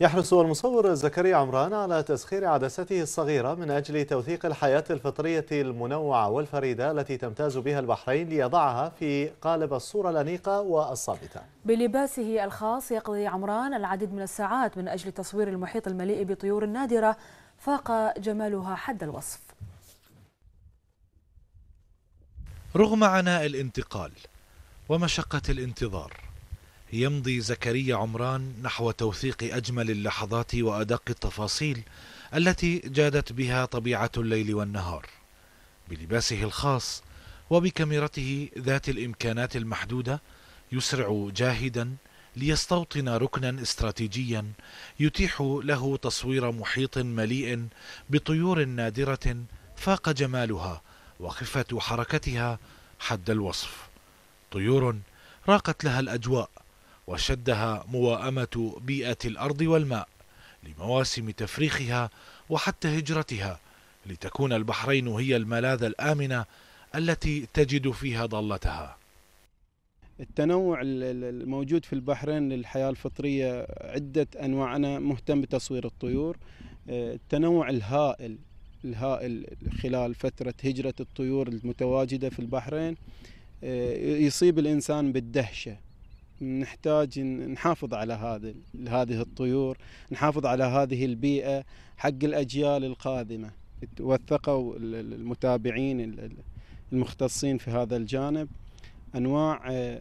يحرص المصور زكريا عمران على تسخير عدسته الصغيرة من أجل توثيق الحياة الفطرية المنوعة والفريدة التي تمتاز بها البحرين ليضعها في قالب الصورة الأنيقة والصامتة بلباسه الخاص يقضي عمران العديد من الساعات من أجل تصوير المحيط المليء بطيور نادرة فاق جمالها حد الوصف رغم عناء الانتقال ومشقة الانتظار يمضي زكريا عمران نحو توثيق أجمل اللحظات وأدق التفاصيل التي جادت بها طبيعة الليل والنهار بلباسه الخاص وبكاميرته ذات الإمكانات المحدودة يسرع جاهدا ليستوطن ركنا استراتيجيا يتيح له تصوير محيط مليء بطيور نادرة فاق جمالها وخفة حركتها حد الوصف طيور راقت لها الأجواء وشدها مواءمة بيئة الأرض والماء لمواسم تفريخها وحتى هجرتها لتكون البحرين هي الملاذ الآمنة التي تجد فيها ضالتها التنوع الموجود في البحرين للحياة الفطرية عدة أنواع أنا مهتم بتصوير الطيور آه، التنوع الهائل الهائل خلال فترة هجرة الطيور المتواجدة في البحرين آه، يصيب الإنسان بالدهشة نحتاج نحافظ على هذه هذه الطيور نحافظ على هذه البيئة حق الأجيال القادمة وثقوا المتابعين المختصين في هذا الجانب أنواع آه،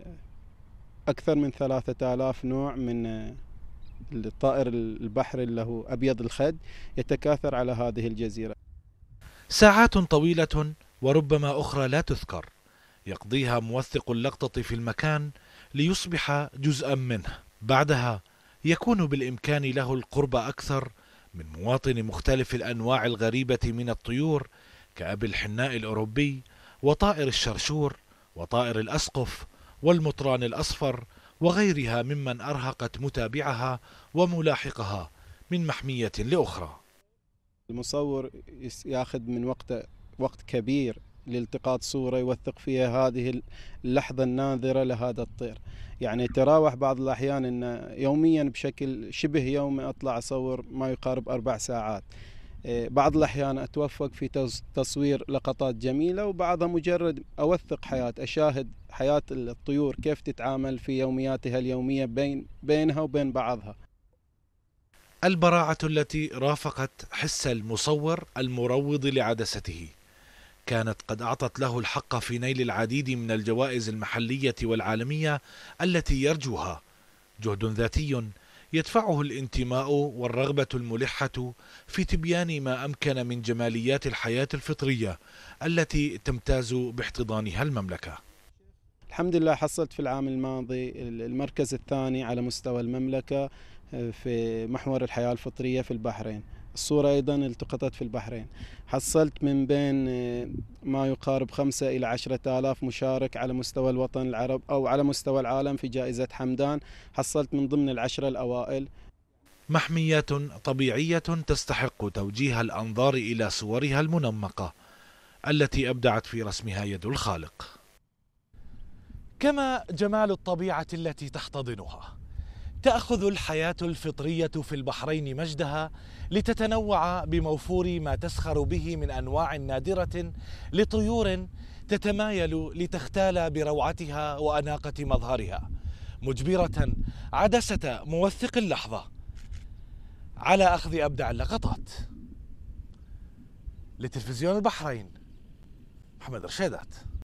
أكثر من ثلاثة آلاف نوع من آه، الطائر البحر اللي هو أبيض الخد يتكاثر على هذه الجزيرة ساعات طويلة وربما أخرى لا تذكر يقضيها موثق اللقطة في المكان ليصبح جزءا منه بعدها يكون بالامكان له القرب اكثر من مواطن مختلف الانواع الغريبه من الطيور كاب الحناء الاوروبي وطائر الشرشور وطائر الاسقف والمطران الاصفر وغيرها ممن ارهقت متابعها وملاحقها من محميه لاخرى المصور ياخذ من وقته وقت كبير لالتقاط صورة يوثق فيها هذه اللحظة الناذرة لهذا الطير يعني تراوح بعض الأحيان أن يوميا بشكل شبه يومي أطلع أصور ما يقارب أربع ساعات إيه، بعض الأحيان أتوفق في تصوير لقطات جميلة وبعضها مجرد أوثق حياة أشاهد حياة الطيور كيف تتعامل في يومياتها اليومية بين بينها وبين بعضها البراعة التي رافقت حس المصور المروض لعدسته كانت قد أعطت له الحق في نيل العديد من الجوائز المحلية والعالمية التي يرجوها جهد ذاتي يدفعه الانتماء والرغبة الملحة في تبيان ما أمكن من جماليات الحياة الفطرية التي تمتاز باحتضانها المملكة الحمد لله حصلت في العام الماضي المركز الثاني على مستوى المملكة آه، في محور الحياة الفطرية في البحرين الصورة أيضا التقطت في البحرين حصلت من بين آه، ما يقارب خمسة إلى عشرة آلاف مشارك على مستوى الوطن العرب أو على مستوى العالم في جائزة حمدان حصلت من ضمن العشرة الأوائل محميات طبيعية تستحق توجيه الأنظار إلى صورها المنمقة التي أبدعت في رسمها يد الخالق كما جمال الطبيعة التي تحتضنها تاخذ الحياه الفطريه في البحرين مجدها لتتنوع بموفور ما تسخر به من انواع نادره لطيور تتمايل لتختال بروعتها واناقه مظهرها مجبره عدسه موثق اللحظه على اخذ ابدع اللقطات لتلفزيون البحرين محمد رشيدات